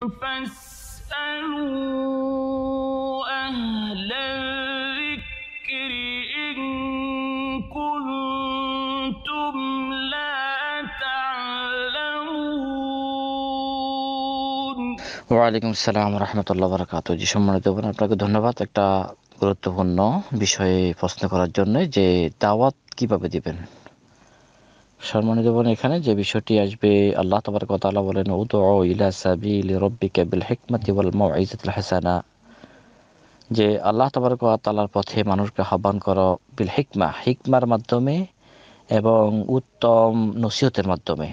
ওয়ালাইকুম আসসালাম রহমতুল্লাহ বরকাত জি সম্মানিত বোন আপনাকে ধন্যবাদ একটা গুরুত্বপূর্ণ বিষয়ে প্রশ্ন করার জন্য যে দাওয়াত কিভাবে দিবেন সম্মানিত বোন এখানে যে বিষয়টি আসবে আল্লাহ তোমার কথা বলেন উদ ইলা সাবিল রব্বিকা বিল হিকমতি ওয়াল মাউইজাতিল হাসানা যে আল্লাহ তোমার তালার পথে মানুষকে আহ্বান করো বিল হিকমা হিকমার মাধ্যমে এবং উত্তম নসিহতের মাধ্যমে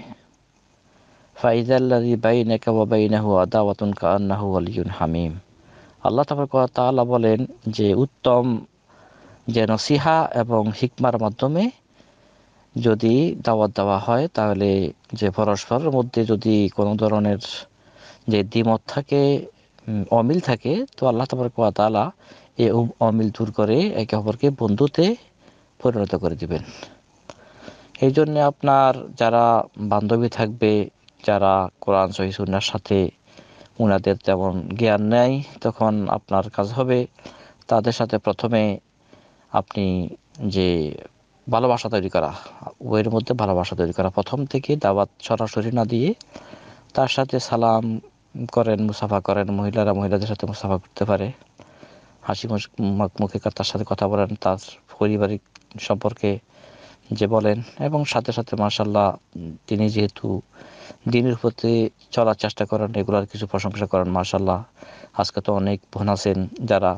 ফাইজাল্লাদি নাহু ওয়া বাইনাহু আদাওয়াতুন কাআন্নাহু ওয়ালিউন হামিম আল্লাহ তাবারক তাআলা বলেন যে উত্তম যে নসিহা এবং হিকমার মাধ্যমে যদি দাওয়াত দেওয়া হয় তাহলে যে পরস্পরের মধ্যে যদি কোনো ধরনের যে দ্বিমত থাকে অমিল থাকে তো আল্লাহ তবরকুয়া তালা এ অমিল দূর করে একে অপরকে বন্ধুতে পরিণত করে দিবেন এই জন্যে আপনার যারা বান্ধবী থাকবে যারা কোরআন সহিসার সাথে ওনাদের তেমন জ্ঞান নেয় তখন আপনার কাজ হবে তাদের সাথে প্রথমে আপনি যে ভালোবাসা তৈরি করা বইয়ের মধ্যে ভালোবাসা তৈরি করা প্রথম থেকে দাওয়াত সরাসরি না দিয়ে তার সাথে সালাম করেন মুসাফা করেন মহিলারা মহিলাদের সাথে মুসাফা করতে পারে হাসি মুখে তার সাথে কথা বলেন তার পারিবারিক সম্পর্কে যে বলেন এবং সাথে সাথে মার্শাল্লাহ তিনি যেহেতু দিনের প্রতি চলার চেষ্টা করেন এগুলার কিছু প্রশংসা করেন মার্শাল্লাহ আজকে তো অনেক বোন আছেন যারা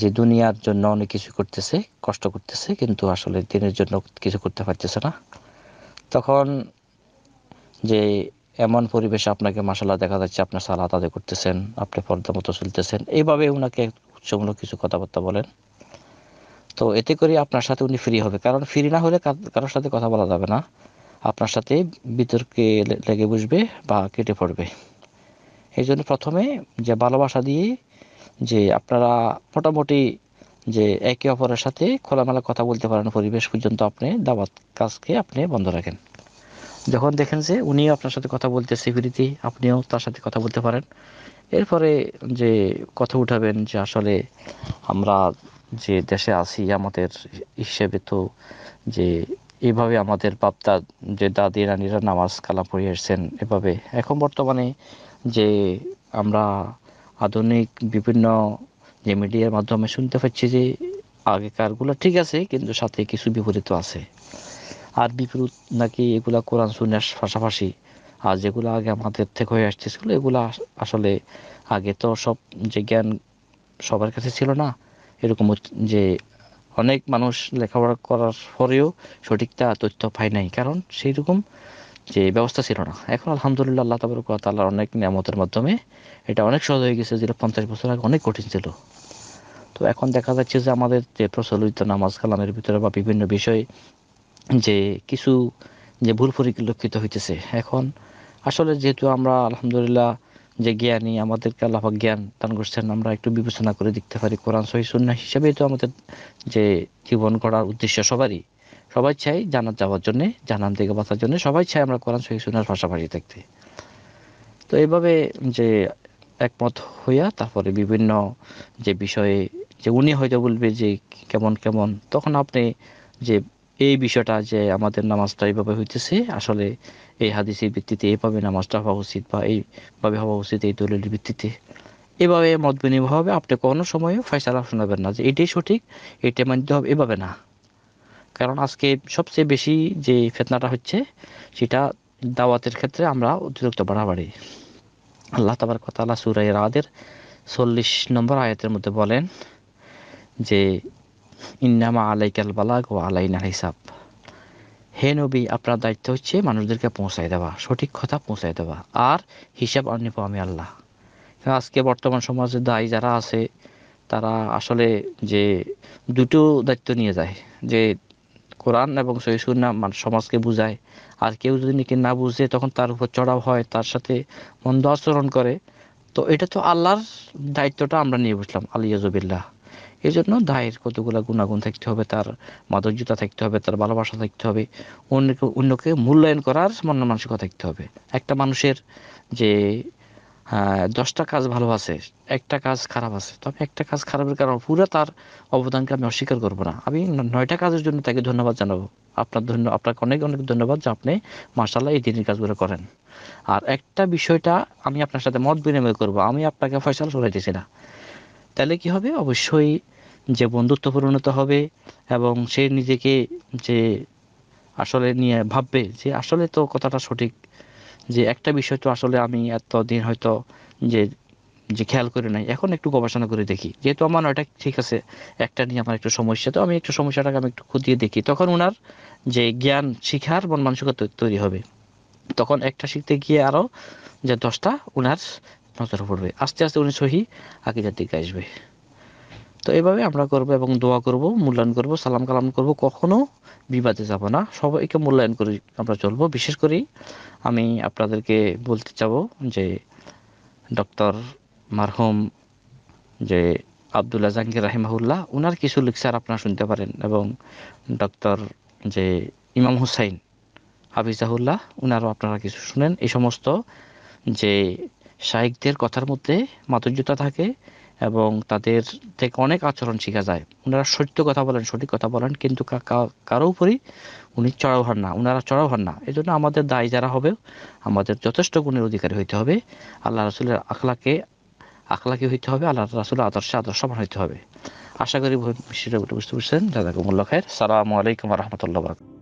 যে দুনিয়ার জন্য অনেক কিছু করতেছে কষ্ট করতেছে কিন্তু আসলে দিনের জন্য কিছু করতে পারতেছে না তখন যে এমন পরিবেশে আপনাকে মাসাল্লাহ দেখা যাচ্ছে আপনার সালাত আদায় করতেছেন আপনি পর্দা মতো চলতেছেন এইভাবে উনাকে উৎসমূলক কিছু কথাবার্তা বলেন তো এতে করে আপনার সাথে উনি ফ্রি হবে কারণ ফ্রি না হলে কারোর সাথে কথা বলা যাবে না আপনার সাথে বিতর্কে লেগে বসবে বা কেটে পড়বে এই জন্য প্রথমে যে ভালোবাসা দিয়ে যে আপনারা মোটামুটি যে একে অপরের সাথে খোলামেলা কথা বলতে পারেন পরিবেশ পর্যন্ত আপনি দাওয়াত কাজকে আপনি বন্ধ রাখেন যখন দেখেন যে উনিও আপনার সাথে কথা বলতে সিভিলিতে আপনিও তার সাথে কথা বলতে পারেন এরপরে যে কথা উঠাবেন যে আসলে আমরা যে দেশে আছি আমাদের হিসেবে তো যে এভাবে আমাদের বাপদা যে দাদি রানিরা নামাজ কালাম পড়িয়ে এসছেন এভাবে এখন বর্তমানে যে আমরা আধুনিক বিভিন্ন যে মিডিয়ার মাধ্যমে শুনতে পাচ্ছি যে আগেকারগুলো ঠিক আছে কিন্তু সাথে কিছু বিপরীত আছে আর বিপরীত নাকি এগুলা কোরআন শুনার পাশাপাশি আর যেগুলো আগে আমাদের থেকে হয়ে আসতেছিল এগুলো আসলে আগে তো সব যে জ্ঞান সবার কাছে ছিল না এরকম যে অনেক মানুষ লেখাপড়া করার পরেও সঠিকটা তথ্য পায় নাই কারণ সেইরকম যে ব্যবস্থা ছিল না এখন আলহামদুলিল্লাহ আল্লাহ তাবরক তাল্লাহর অনেক নিয়ামতের মাধ্যমে এটা অনেক সহজ হয়ে গেছে যেটা পঞ্চাশ বছর আগে অনেক কঠিন ছিল তো এখন দেখা যাচ্ছে যে আমাদের যে প্রচলিত নামাজ কালামের ভিতরে বা বিভিন্ন বিষয়ে যে কিছু যে ভুল পরিলক্ষিত হইতেছে এখন আসলে যেহেতু আমরা আলহামদুলিল্লাহ যে জ্ঞানী আমাদেরকে আল্লাহ জ্ঞান দান করছেন আমরা একটু বিবেচনা করে দেখতে পারি কোরআন সহি সুন্না হিসাবেই তো আমাদের যে জীবন গড়ার উদ্দেশ্য সবারই সবাই চাই জানার যাওয়ার জন্যে জানান থেকে বাঁচার জন্য সবাই চাই আমরা কোরআন শরীফ শোনার পাশাপাশি থাকতে তো এইভাবে যে একমত হইয়া তারপরে বিভিন্ন যে বিষয়ে যে উনি হয়তো বলবে যে কেমন কেমন তখন আপনি যে এই বিষয়টা যে আমাদের নামাজটা এইভাবে হইতেছে আসলে এই হাদিসের ভিত্তিতে এইভাবে নামাজটা হওয়া উচিত বা এইভাবে হওয়া উচিত এই দলিলের ভিত্তিতে এভাবে মত বিনিময় হবে আপনি কোনো সময়ও ফয়সালা শোনাবেন না যে এটাই সঠিক এটাই মানতে হবে এভাবে না কারণ আজকে সবচেয়ে বেশি যে ফেতনাটা হচ্ছে সেটা দাওয়াতের ক্ষেত্রে আমরা অতিরিক্ত বাড়াবাড়ি আল্লাহ তাবার কথা আল্লাহ সুরাই রাদের চল্লিশ নম্বর আয়াতের মধ্যে বলেন যে ইন্নামা আলাইকাল বালাগ ও আলাইনা হিসাব হে নবী আপনার দায়িত্ব হচ্ছে মানুষদেরকে পৌঁছায় দেওয়া সঠিক কথা পৌঁছায় দেওয়া আর হিসাব আর নিব আমি আল্লাহ আজকে বর্তমান সমাজে দায়ী যারা আছে তারা আসলে যে দুটো দায়িত্ব নিয়ে যায় যে কোরআন এবং সহি সুন্না সমাজকে বুঝায় আর কেউ যদি নাকি না বুঝে তখন তার উপর চড়াও হয় তার সাথে মন্দ আচরণ করে তো এটা তো আল্লাহর দায়িত্বটা আমরা নিয়ে বুঝলাম আলিয়াজবিল্লাহ এই জন্য দায়ের কতগুলো গুণাগুণ থাকতে হবে তার মাধুর্যতা থাকতে হবে তার ভালোবাসা থাকতে হবে অন্যকে অন্যকে মূল্যায়ন করার মানসিকতা থাকতে হবে একটা মানুষের যে হ্যাঁ, দশটা কাজ ভালো আছে একটা কাজ খারাপ আছে তবে একটা কাজ খারাপের কারণ পুরো তার অবদানকে আমি অস্বীকার করবো না আমি নয়টা কাজের জন্য তাকে ধন্যবাদ জানাবো আপনার ধন্য আপনাকে অনেক অনেক ধন্যবাদ যে আপনি মার্শাল্লাহ এই দিনের কাজগুলো করেন আর একটা বিষয়টা আমি আপনার সাথে মত বিনিময় করবো আমি আপনাকে ফয়সাল শোনাইতেছি না তাহলে কি হবে অবশ্যই যে বন্ধুত্ব পরিণত হবে এবং সে নিজেকে যে আসলে নিয়ে ভাববে যে আসলে তো কথাটা সঠিক যে একটা বিষয় তো আসলে আমি এতদিন হয়তো যে যে খেয়াল করে নাই এখন একটু গবেষণা করে দেখি যেহেতু আমার ওটা ঠিক আছে একটা নিয়ে আমার একটু সমস্যা তো আমি একটু সমস্যাটাকে আমি একটু খুঁটিয়ে দেখি তখন ওনার যে জ্ঞান শিখার মন মানসিকতা তৈরি হবে তখন একটা শিখতে গিয়ে আরও যে দশটা ওনার নজর পড়বে আস্তে আস্তে উনি সহি আকিদার দিকে আসবে তো এভাবে আমরা করব এবং দোয়া করব মূল্যায়ন করব সালাম কালাম করব কখনো বিবাদে যাব না সবাইকে মূল্যায়ন করে আমরা চলব বিশেষ করে আমি আপনাদেরকে বলতে চাব যে ডক্টর মারহুম যে আবদুল্লা জাহাঙ্গীর রাহিমাহুল্লাহ ওনার কিছু লেকচার আপনারা শুনতে পারেন এবং ডক্টর যে ইমাম হুসাইন হাফিজাহুল্লাহ ওনারও আপনারা কিছু শুনেন এই সমস্ত যে শাহিকদের কথার মধ্যে মাতুর্যতা থাকে এবং তাদের থেকে অনেক আচরণ শেখা যায় ওনারা সত্য কথা বলেন সঠিক কথা বলেন কিন্তু কারো উপরই উনি চড়াও হন না ওনারা চড়াও হন না এই জন্য আমাদের দায়ী যারা হবে আমাদের যথেষ্ট গুণের অধিকারী হইতে হবে আল্লাহ রাসুলের আখলাকে আখলাকে হইতে হবে আল্লাহ রাসুলের আদর্শে মান হইতে হবে আশা করি বুঝতে পারছেন দাদা কুমুল্লা খায়ের সালামু আলাইকুম রহমতুল্লাহ বরকম